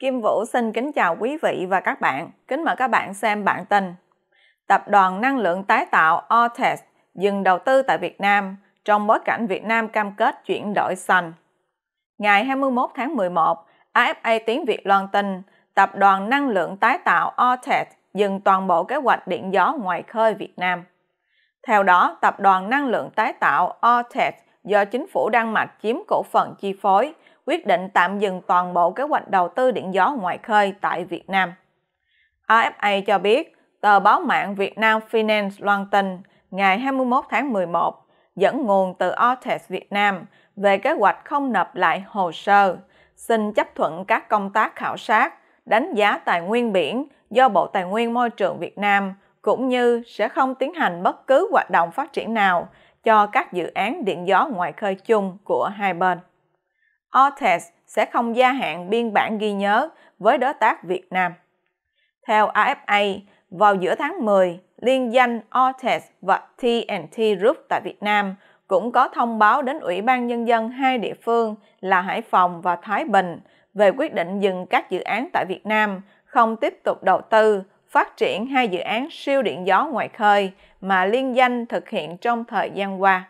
Kim Vũ xin kính chào quý vị và các bạn. Kính mời các bạn xem bản tin. Tập đoàn Năng lượng Tái tạo Ortes dừng đầu tư tại Việt Nam trong bối cảnh Việt Nam cam kết chuyển đổi xanh. Ngày 21 tháng 11, AFA tiếng Việt loan tin Tập đoàn Năng lượng Tái tạo Ortes dừng toàn bộ kế hoạch điện gió ngoài khơi Việt Nam. Theo đó, Tập đoàn Năng lượng Tái tạo Ortes do chính phủ Đan Mạch chiếm cổ phần chi phối – quyết định tạm dừng toàn bộ kế hoạch đầu tư điện gió ngoài khơi tại Việt Nam. AFA cho biết, tờ báo mạng Việt Nam Finance loan tin ngày 21 tháng 11 dẫn nguồn từ Ortex Việt Nam về kế hoạch không nộp lại hồ sơ, xin chấp thuận các công tác khảo sát, đánh giá tài nguyên biển do Bộ Tài nguyên Môi trường Việt Nam cũng như sẽ không tiến hành bất cứ hoạt động phát triển nào cho các dự án điện gió ngoài khơi chung của hai bên. OTES sẽ không gia hạn biên bản ghi nhớ với đối tác Việt Nam. Theo AFA, vào giữa tháng 10, liên danh OTES và TNT Group tại Việt Nam cũng có thông báo đến Ủy ban Nhân dân hai địa phương là Hải Phòng và Thái Bình về quyết định dừng các dự án tại Việt Nam, không tiếp tục đầu tư, phát triển hai dự án siêu điện gió ngoài khơi mà liên danh thực hiện trong thời gian qua.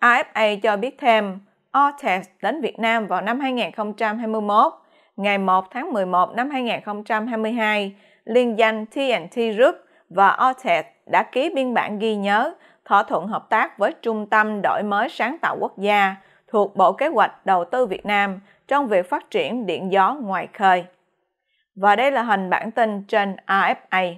AFA cho biết thêm, OTEX đến Việt Nam vào năm 2021, ngày 1 tháng 11 năm 2022, liên danh TNT Group và OTEX đã ký biên bản ghi nhớ thỏa thuận hợp tác với Trung tâm Đổi mới Sáng tạo Quốc gia thuộc Bộ Kế hoạch Đầu tư Việt Nam trong việc phát triển điện gió ngoài khơi. Và đây là hình bản tin trên AFA.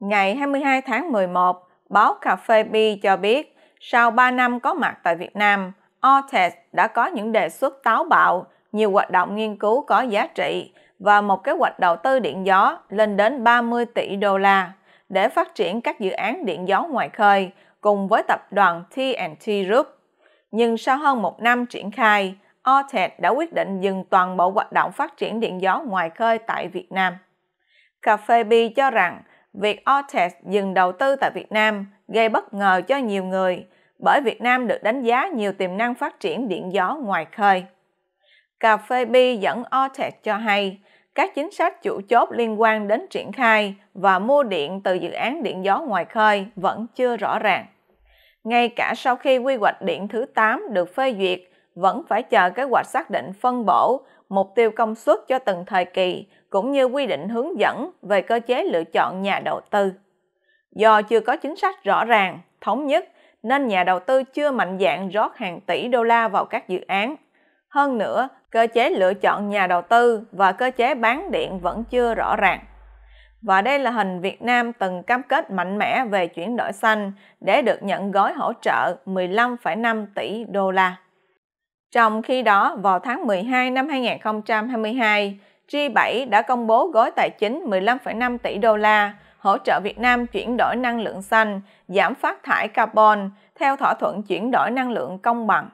Ngày 22 tháng 11, báo Cà phê Bi cho biết sau 3 năm có mặt tại Việt Nam, Ortex đã có những đề xuất táo bạo, nhiều hoạt động nghiên cứu có giá trị và một kế hoạch đầu tư điện gió lên đến 30 tỷ đô la để phát triển các dự án điện gió ngoài khơi cùng với tập đoàn TNT Group. Nhưng sau hơn một năm triển khai, Ortex đã quyết định dừng toàn bộ hoạt động phát triển điện gió ngoài khơi tại Việt Nam. Cà phê cho rằng việc Ortex dừng đầu tư tại Việt Nam gây bất ngờ cho nhiều người bởi Việt Nam được đánh giá nhiều tiềm năng phát triển điện gió ngoài khơi. Cà phê Bi dẫn Ortex cho hay, các chính sách chủ chốt liên quan đến triển khai và mua điện từ dự án điện gió ngoài khơi vẫn chưa rõ ràng. Ngay cả sau khi quy hoạch điện thứ 8 được phê duyệt, vẫn phải chờ kế hoạch xác định phân bổ, mục tiêu công suất cho từng thời kỳ cũng như quy định hướng dẫn về cơ chế lựa chọn nhà đầu tư. Do chưa có chính sách rõ ràng, thống nhất nên nhà đầu tư chưa mạnh dạn rót hàng tỷ đô la vào các dự án. Hơn nữa, cơ chế lựa chọn nhà đầu tư và cơ chế bán điện vẫn chưa rõ ràng. Và đây là hình Việt Nam từng cam kết mạnh mẽ về chuyển đổi xanh để được nhận gói hỗ trợ 15,5 tỷ đô la. Trong khi đó, vào tháng 12 năm 2022, G7 đã công bố gói tài chính 15,5 tỷ đô la hỗ trợ Việt Nam chuyển đổi năng lượng xanh, giảm phát thải carbon theo thỏa thuận chuyển đổi năng lượng công bằng.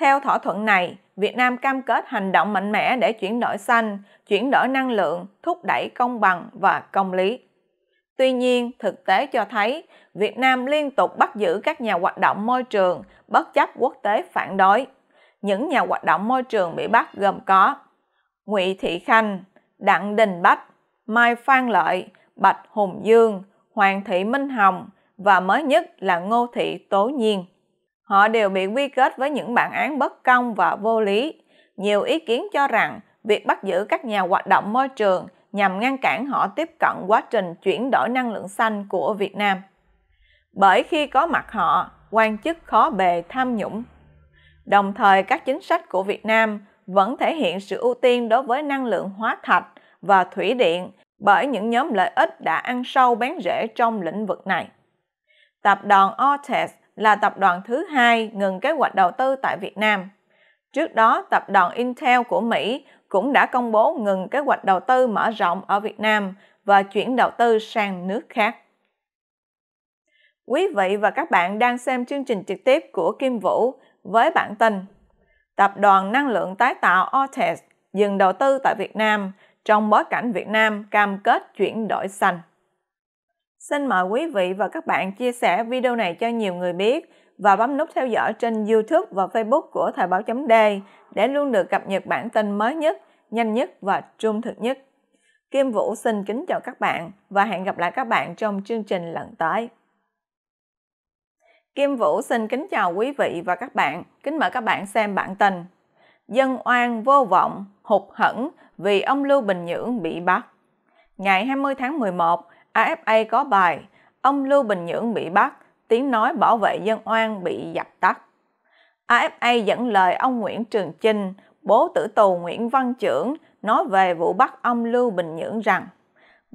Theo thỏa thuận này, Việt Nam cam kết hành động mạnh mẽ để chuyển đổi xanh, chuyển đổi năng lượng, thúc đẩy công bằng và công lý. Tuy nhiên, thực tế cho thấy Việt Nam liên tục bắt giữ các nhà hoạt động môi trường bất chấp quốc tế phản đối. Những nhà hoạt động môi trường bị bắt gồm có Ngụy Thị Khanh, Đặng Đình Bách, Mai Phan Lợi, Bạch Hùng Dương, Hoàng Thị Minh Hồng và mới nhất là Ngô Thị Tố Nhiên. Họ đều bị quy kết với những bản án bất công và vô lý. Nhiều ý kiến cho rằng việc bắt giữ các nhà hoạt động môi trường nhằm ngăn cản họ tiếp cận quá trình chuyển đổi năng lượng xanh của Việt Nam. Bởi khi có mặt họ, quan chức khó bề tham nhũng. Đồng thời các chính sách của Việt Nam vẫn thể hiện sự ưu tiên đối với năng lượng hóa thạch và thủy điện bởi những nhóm lợi ích đã ăn sâu bén rễ trong lĩnh vực này. Tập đoàn Ortes là tập đoàn thứ hai ngừng kế hoạch đầu tư tại Việt Nam. Trước đó, tập đoàn Intel của Mỹ cũng đã công bố ngừng kế hoạch đầu tư mở rộng ở Việt Nam và chuyển đầu tư sang nước khác. Quý vị và các bạn đang xem chương trình trực tiếp của Kim Vũ với bản tin Tập đoàn Năng lượng Tái tạo Ortes dừng đầu tư tại Việt Nam trong bối cảnh Việt Nam cam kết chuyển đổi xanh. Xin mời quý vị và các bạn chia sẻ video này cho nhiều người biết và bấm nút theo dõi trên YouTube và Facebook của Thời báo chấm D để luôn được cập nhật bản tin mới nhất, nhanh nhất và trung thực nhất. Kim Vũ xin kính chào các bạn và hẹn gặp lại các bạn trong chương trình lần tới. Kim Vũ xin kính chào quý vị và các bạn. Kính mời các bạn xem bản tin. Dân oan vô vọng, hụt hẫng vì ông Lưu Bình Nhưỡng bị bắt. Ngày 20 tháng 11, AFA có bài Ông Lưu Bình Nhưỡng bị bắt, tiếng nói bảo vệ dân oan bị dập tắt. AFA dẫn lời ông Nguyễn Trường Chinh, bố tử tù Nguyễn Văn Trưởng, nói về vụ bắt ông Lưu Bình Nhưỡng rằng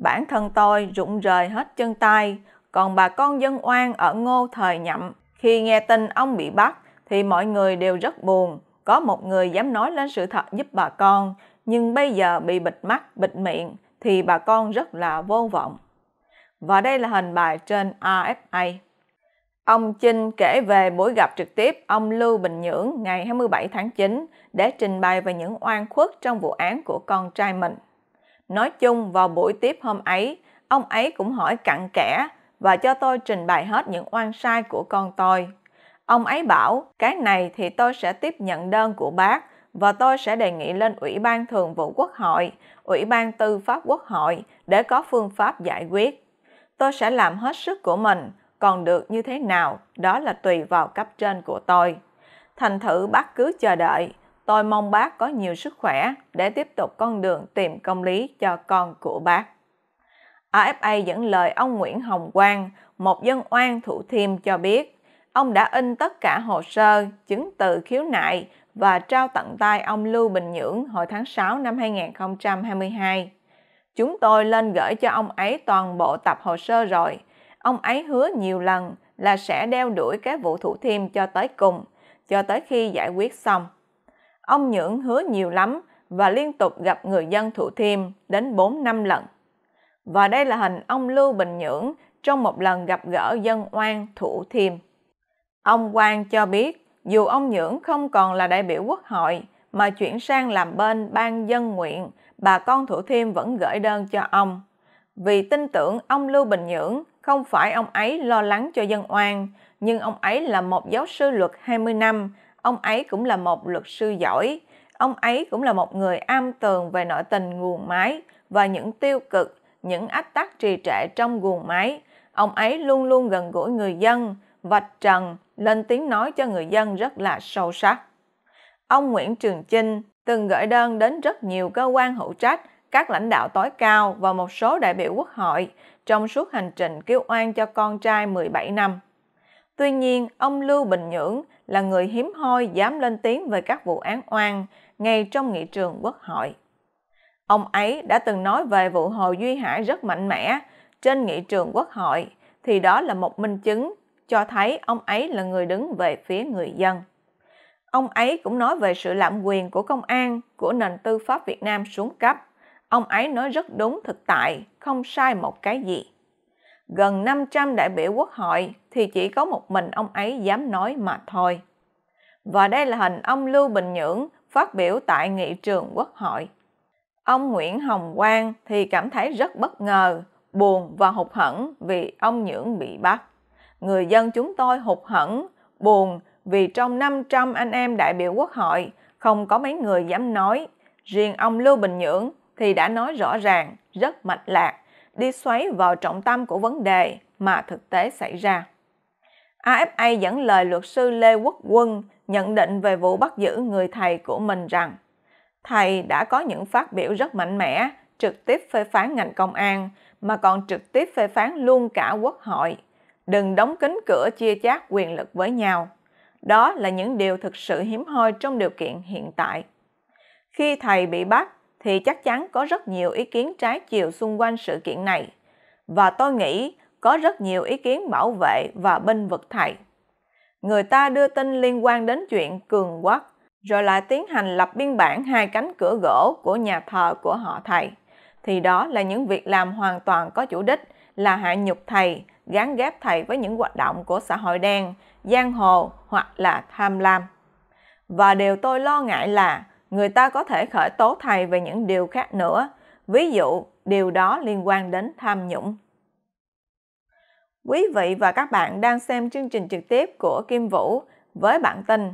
Bản thân tôi rụng rời hết chân tay, còn bà con dân oan ở ngô thời nhậm, khi nghe tin ông bị bắt thì mọi người đều rất buồn. Có một người dám nói lên sự thật giúp bà con, nhưng bây giờ bị bịt mắt, bịt miệng thì bà con rất là vô vọng. Và đây là hình bài trên AFA. Ông Chinh kể về buổi gặp trực tiếp ông Lưu Bình Nhưỡng ngày 27 tháng 9 để trình bày về những oan khuất trong vụ án của con trai mình. Nói chung vào buổi tiếp hôm ấy, ông ấy cũng hỏi cặn kẽ và cho tôi trình bày hết những oan sai của con tôi. Ông ấy bảo, cái này thì tôi sẽ tiếp nhận đơn của bác và tôi sẽ đề nghị lên Ủy ban Thường vụ Quốc hội, Ủy ban Tư pháp Quốc hội để có phương pháp giải quyết. Tôi sẽ làm hết sức của mình, còn được như thế nào, đó là tùy vào cấp trên của tôi. Thành thử bác cứ chờ đợi, tôi mong bác có nhiều sức khỏe để tiếp tục con đường tìm công lý cho con của bác. AFA dẫn lời ông Nguyễn Hồng Quang, một dân oan thủ thiêm cho biết, ông đã in tất cả hồ sơ, chứng từ khiếu nại và trao tận tay ông Lưu Bình Nhưỡng hồi tháng 6 năm 2022. Chúng tôi lên gửi cho ông ấy toàn bộ tập hồ sơ rồi. Ông ấy hứa nhiều lần là sẽ đeo đuổi cái vụ thủ thiêm cho tới cùng, cho tới khi giải quyết xong. Ông Nhưỡng hứa nhiều lắm và liên tục gặp người dân thủ thiêm đến 4 năm lần. Và đây là hình ông Lưu Bình Nhưỡng trong một lần gặp gỡ dân oan Thủ Thiêm. Ông Quang cho biết, dù ông Nhưỡng không còn là đại biểu quốc hội mà chuyển sang làm bên ban dân nguyện, bà con Thủ Thiêm vẫn gửi đơn cho ông. Vì tin tưởng ông Lưu Bình Nhưỡng không phải ông ấy lo lắng cho dân oan, nhưng ông ấy là một giáo sư luật 20 năm, ông ấy cũng là một luật sư giỏi, ông ấy cũng là một người am tường về nội tình nguồn mái và những tiêu cực những ách tắc trì trệ trong guồng máy. Ông ấy luôn luôn gần gũi người dân, vạch trần, lên tiếng nói cho người dân rất là sâu sắc. Ông Nguyễn Trường Chinh từng gửi đơn đến rất nhiều cơ quan hữu trách, các lãnh đạo tối cao và một số đại biểu quốc hội trong suốt hành trình kêu oan cho con trai 17 năm. Tuy nhiên, ông Lưu Bình Nhưỡng là người hiếm hoi dám lên tiếng về các vụ án oan ngay trong nghị trường quốc hội. Ông ấy đã từng nói về vụ Hồ Duy Hải rất mạnh mẽ trên nghị trường quốc hội, thì đó là một minh chứng cho thấy ông ấy là người đứng về phía người dân. Ông ấy cũng nói về sự lạm quyền của công an, của nền tư pháp Việt Nam xuống cấp. Ông ấy nói rất đúng thực tại, không sai một cái gì. Gần 500 đại biểu quốc hội thì chỉ có một mình ông ấy dám nói mà thôi. Và đây là hình ông Lưu Bình Nhưỡng phát biểu tại nghị trường quốc hội. Ông Nguyễn Hồng Quang thì cảm thấy rất bất ngờ, buồn và hụt hẫng vì ông Nhưỡng bị bắt. Người dân chúng tôi hụt hẫng, buồn vì trong 500 anh em đại biểu quốc hội không có mấy người dám nói. Riêng ông Lưu Bình Nhưỡng thì đã nói rõ ràng, rất mạch lạc, đi xoáy vào trọng tâm của vấn đề mà thực tế xảy ra. AFA dẫn lời luật sư Lê Quốc Quân nhận định về vụ bắt giữ người thầy của mình rằng thầy đã có những phát biểu rất mạnh mẽ, trực tiếp phê phán ngành công an, mà còn trực tiếp phê phán luôn cả quốc hội. Đừng đóng kín cửa chia chác quyền lực với nhau. Đó là những điều thực sự hiếm hoi trong điều kiện hiện tại. Khi thầy bị bắt, thì chắc chắn có rất nhiều ý kiến trái chiều xung quanh sự kiện này. Và tôi nghĩ có rất nhiều ý kiến bảo vệ và binh vực thầy. Người ta đưa tin liên quan đến chuyện cường quốc rồi lại tiến hành lập biên bản hai cánh cửa gỗ của nhà thờ của họ thầy, thì đó là những việc làm hoàn toàn có chủ đích là hạ nhục thầy, gán ghép thầy với những hoạt động của xã hội đen, giang hồ hoặc là tham lam. Và điều tôi lo ngại là người ta có thể khởi tố thầy về những điều khác nữa, ví dụ điều đó liên quan đến tham nhũng. Quý vị và các bạn đang xem chương trình trực tiếp của Kim Vũ với bản tin